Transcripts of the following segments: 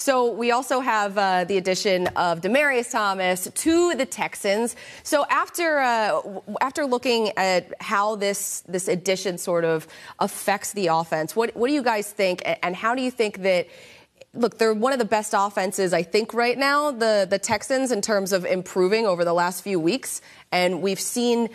So we also have uh, the addition of Demarius Thomas to the Texans. So after uh, after looking at how this this addition sort of affects the offense, what what do you guys think, and how do you think that? Look, they're one of the best offenses, I think, right now, the, the Texans, in terms of improving over the last few weeks. And we've seen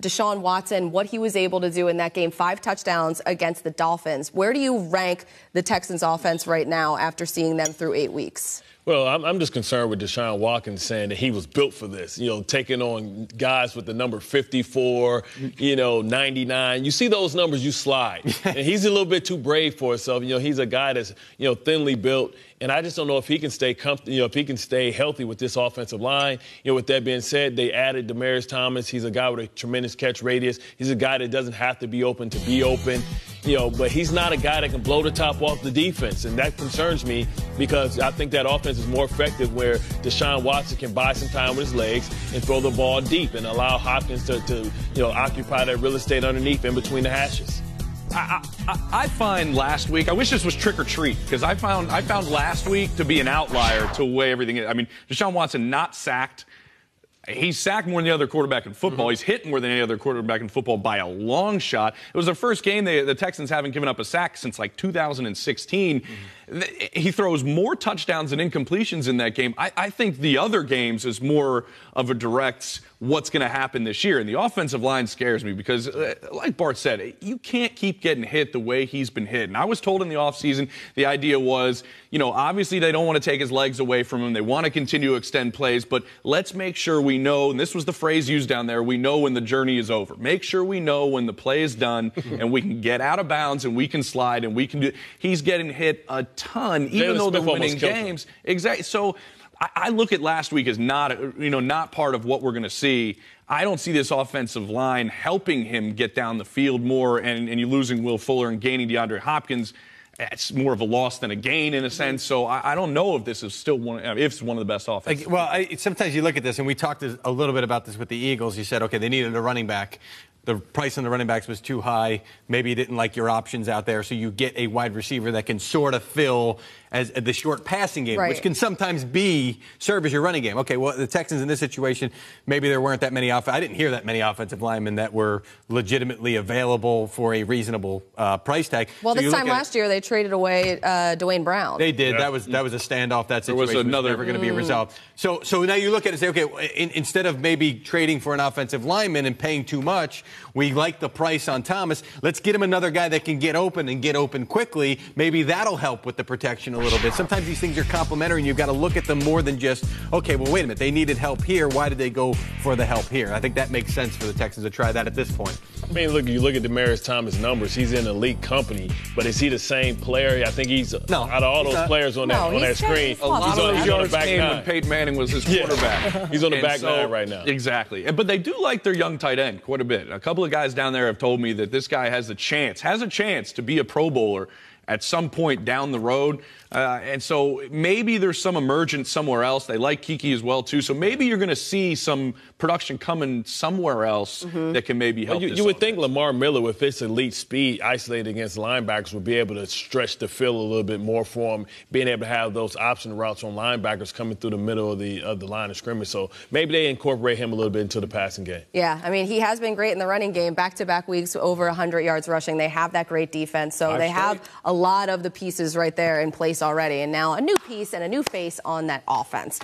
Deshaun Watson, what he was able to do in that game, five touchdowns against the Dolphins. Where do you rank the Texans offense right now after seeing them through eight weeks? Well, I'm, I'm, just concerned with Deshaun Watkins saying that he was built for this. You know, taking on guys with the number 54, you know, 99. You see those numbers, you slide. and he's a little bit too brave for himself. You know, he's a guy that's you know thinly built, and I just don't know if he can stay comfortable. You know, if he can stay healthy with this offensive line. You know, with that being said, they added Demaris Thomas. He's a guy with a tremendous catch radius. He's a guy that doesn't have to be open to be open you know, but he's not a guy that can blow the top off the defense, and that concerns me because I think that offense is more effective where Deshaun Watson can buy some time with his legs and throw the ball deep and allow Hopkins to, to you know, occupy that real estate underneath in between the hashes. I, I, I, find last week. I wish this was trick or treat because I found I found last week to be an outlier to the way everything is. I mean, Deshaun Watson not sacked. He's sacked more than the other quarterback in football. Mm-hmm. He's hit more than any other quarterback in football by a long shot. It was the first game they, the Texans haven't given up a sack since like 2016. Mm-hmm he throws more touchdowns and incompletions in that game. I, I think the other games is more of a direct what's going to happen this year. And the offensive line scares me because, uh, like Bart said, you can't keep getting hit the way he's been hit. And I was told in the offseason the idea was, you know, obviously they don't want to take his legs away from him. They want to continue to extend plays, but let's make sure we know, and this was the phrase used down there, we know when the journey is over. Make sure we know when the play is done and we can get out of bounds and we can slide and we can do. He's getting hit a ton, even though Smith they're winning games. Exactly. So I, I look at last week as not, you know, not part of what we're going to see. I don't see this offensive line helping him get down the field more, and, and you losing Will Fuller and gaining DeAndre Hopkins. It's more of a loss than a gain in a sense. So I, I don't know if this is still one, uh, if it's one of the best offenses. Like, well, I, sometimes you look at this, and we talked a little bit about this with the Eagles. You said, okay, they needed a running back the price on the running backs was too high. Maybe you didn't like your options out there, so you get a wide receiver that can sort of fill as the short passing game, right. which can sometimes be serve as your running game. Okay, well, the Texans in this situation, maybe there weren't that many off. I didn't hear that many offensive linemen that were legitimately available for a reasonable uh, price tag. Well, so this time last year they traded away uh, Dwayne Brown. They did. Yeah. That was that was a standoff. That situation there was another was never going to be mm. resolved. So so now you look at it and say, okay, in, instead of maybe trading for an offensive lineman and paying too much, we like the price on Thomas. Let's get him another guy that can get open and get open quickly. Maybe that'll help with the protection a little bit. Sometimes these things are complementary, and you've got to look at them more than just, okay, well, wait a minute, they needed help here. Why did they go for the help here? I think that makes sense for the Texans to try that at this point. I mean, look, you look at Demaris Thomas' numbers. He's in elite company, but is he the same player? I think he's no, out of all those not. players on that on that screen. He's on, he's on the back nine. When Peyton Manning was his quarterback, he's on the and back so, nine right now. Exactly, but they do like their young tight end quite a bit. A couple of guys down there have told me that this guy has a chance, has a chance to be a Pro Bowler at some point down the road. Uh, and so maybe there's some emergence somewhere else. They like Kiki as well too. So maybe you're going to see some production coming somewhere else mm-hmm. that can maybe help. Well, you, you would think Lamar Miller, with his elite speed, isolated against linebackers, would be able to stretch the field a little bit more for him, being able to have those option routes on linebackers coming through the middle of the of the line of scrimmage. So maybe they incorporate him a little bit into the passing game. Yeah, I mean he has been great in the running game, back to back weeks over 100 yards rushing. They have that great defense, so Five they straight. have a lot of the pieces right there in place already, and now a new piece and a new face on that offense.